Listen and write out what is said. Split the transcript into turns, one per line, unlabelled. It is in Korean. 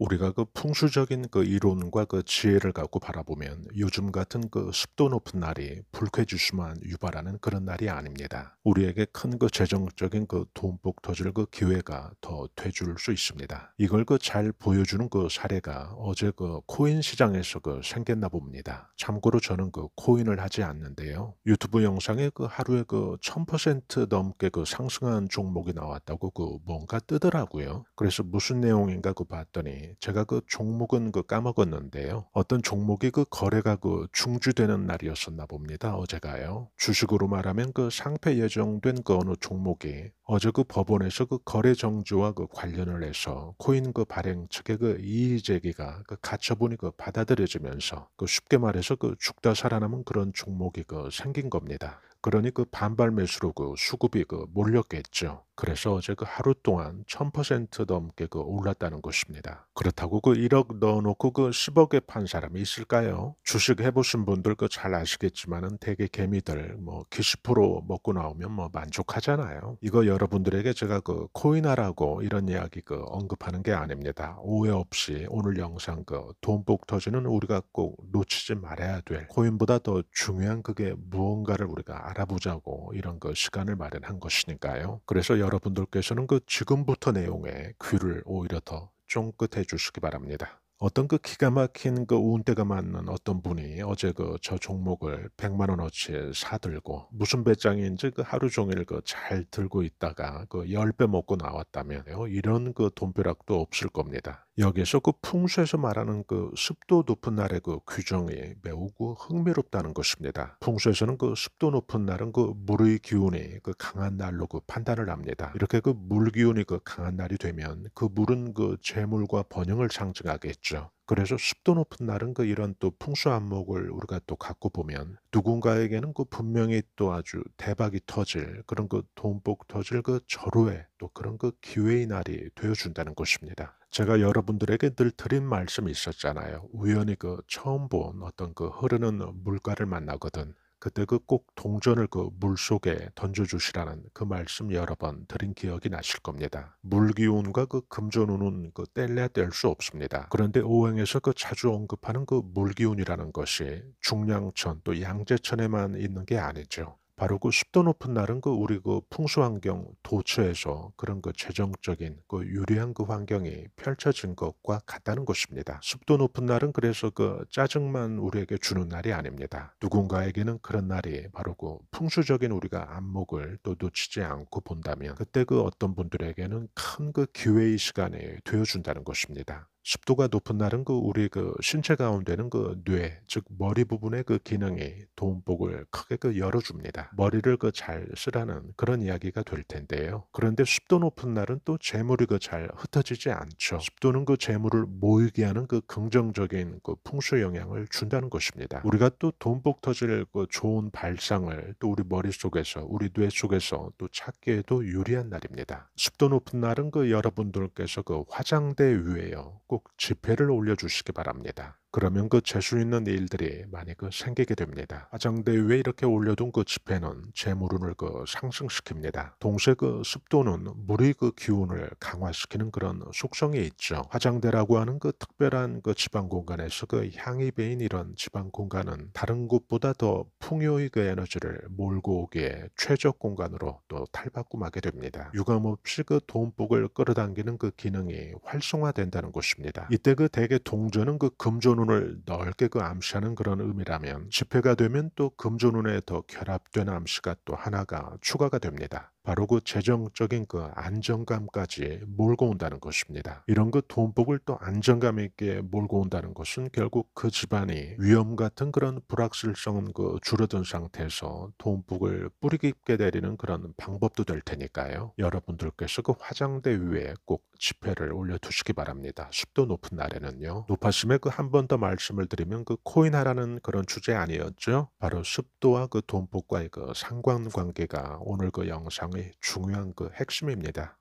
우리가 그 풍수적인 그 이론과 그 지혜를 갖고 바라보면 요즘 같은 그 습도 높은 날이 불쾌지수만 유발하는 그런 날이 아닙니다. 우리에게 큰 그 재정적인 그 돈복 터질 그 기회가 더 되줄 수 있습니다. 이걸 그 잘 보여주는 그 사례가 어제 그 코인 시장에서 그 생겼나 봅니다. 참고로 저는 그 코인을 하지 않는데요. 유튜브 영상에 그 하루에 그 1000% 넘게 그 상승한 종목이 나왔다고 그 뭔가 뜨더라고요. 그래서 무슨 내용인가 그 봤더니 제가 그 종목은 그 까먹었는데요. 어떤 종목이 그 거래가 그중주되는 날이었었나 봅니다. 어제가요. 주식으로 말하면 그 상패 예정된 그 어느 종목이 어제 그 법원에서 그 거래 정지와 그 관련을 해서 코인 그 발행 측의 그 이의 제기가 그 가처분이 그 받아들여지면서 그 쉽게 말해서 그 죽다 살아남은 그런 종목이 그 생긴 겁니다. 그러니 그 반발 매수로 그 수급이 그 몰렸겠죠. 그래서 제가 그 하루 동안 1000% 넘게 그 올랐다는 것입니다. 그렇다고 그 1억 넣어놓고 그 10억에 판 사람이 있을까요? 주식 해보신 분들 그 잘 아시겠지만은 대개 개미들 뭐9 0 먹고 나오면 뭐 만족하잖아요. 이거 여러분들에게 제가 그 코인하라고 이런 이야기 그 언급하는 게 아닙니다. 오해 없이 오늘 영상 그 돈복 터지는 우리가 꼭 놓치지 말아야 될 코인보다 더 중요한 그게 무언가를 우리가 알아보자고 이런 그 시간을 마련한 것이니까요. 그래서 여러 여러분들께서는 그 지금부터 내용에 귀를 오히려 더 쫑긋해 주시기 바랍니다. 어떤 그 기가 막힌 그 운대가 맞는 어떤 분이 어제 그 저 종목을 100만 원어치 에 사들고 무슨 배짱인지 그 하루 종일 그 잘 들고 있다가 그 10배 먹고 나왔다면요. 이런 그 돈벼락도 없을 겁니다. 여기에서 그 풍수에서 말하는 그 습도 높은 날의 그 규정이 매우 그 흥미롭다는 것입니다. 풍수에서는 그 습도 높은 날은 그 물의 기운이 그 강한 날로 그 판단을 합니다. 이렇게 그 물 기운이 그 강한 날이 되면 그 물은 그 재물과 번영을 상징하겠죠. 그래서 습도 높은 날은 그 이런 또 풍수 안목을 우리가 또 갖고 보면 누군가에게는 그 분명히 또 아주 대박이 터질 그런 그 돈복 터질 그 절호의 또 그런 그 기회의 날이 되어준다는 것입니다. 제가 여러분들에게 늘 드린 말씀이 있었잖아요. 우연히 그 처음 본 어떤 그 흐르는 물가를 만나거든 그때 그 꼭 동전을 그 물 속에 던져주시라는 그 말씀 여러 번 드린 기억이 나실 겁니다. 물 기운과 그 금전운은 그 뗄래야 뗄 수 없습니다. 그런데 오행에서 그 자주 언급하는 그 물 기운이라는 것이 중량천 또 양재천에만 있는 게 아니죠. 바로 그 습도 높은 날은 그 우리 그 풍수 환경 도처에서 그런 그 재정적인 그 유리한 그 환경이 펼쳐진 것과 같다는 것입니다. 습도 높은 날은 그래서 그 짜증만 우리에게 주는 날이 아닙니다. 누군가에게는 그런 날이 바로 그 풍수적인 우리가 안목을 또 놓치지 않고 본다면 그때 그 어떤 분들에게는 큰 그 기회의 시간이 되어준다는 것입니다. 습도가 높은 날은 그 우리 그 신체 가운데는 그 뇌, 즉 머리 부분의 그 기능이 돈복을 크게 그 열어줍니다. 머리를 그 잘 쓰라는 그런 이야기가 될 텐데요. 그런데 습도 높은 날은 또 재물이 그 잘 흩어지지 않죠. 습도는 그 재물을 모이게 하는 그 긍정적인 그 풍수 영향을 준다는 것입니다. 우리가 또 돈복 터질 그 좋은 발상을 또 우리 머릿속에서 우리 뇌 속에서 또 찾기에도 유리한 날입니다. 습도 높은 날은 그 여러분들께서 그 화장대 위에요. 꼭지폐를 올려주시기 바랍니다. 그러면 그 재수 있는 일들이 많이 그 생기게 됩니다. 화장대 위에 이렇게 올려둔 그 지폐는 재물운을 그 상승시킵니다. 동시에 그 습도는 물의 그 기운을 강화시키는 그런 속성이 있죠. 화장대라고 하는 그 특별한 그 지방 공간에서 그 향이 배인 이런 지방 공간은 다른 곳보다 더 풍요의 그 에너지를 몰고 오기에 최적 공간으로 또 탈바꿈하게 됩니다. 유감없이 그 돈복을 끌어당기는 그 기능이 활성화된다는 것입니다. 이때 그 대개 동전은 그 금전 금전운을 넓게 그 암시하는 그런 의미라면 지폐가 되면 또 금전운에 더 결합된 암시가 또 하나가 추가가 됩니다. 바로 그 재정적인 그 안정감까지 몰고 온다는 것입니다. 이런 그 돈복을 또 안정감 있게 몰고 온다는 것은 결국 그 집안이 위험 같은 그런 불확실성은 그 줄어든 상태에서 돈복을 뿌리 깊게 내리는 그런 방법도 될 테니까요. 여러분들께서 그 화장대 위에 꼭 지폐를 올려두시기 바랍니다. 습도 높은 날에는요. 높아심에 그 한 번 더 말씀을 드리면 그 코인하라는 그런 주제 아니었죠? 바로 습도와 그 돈복과의 그 상관관계가 오늘 그 영상 굉장히 중요한 그 핵심입니다.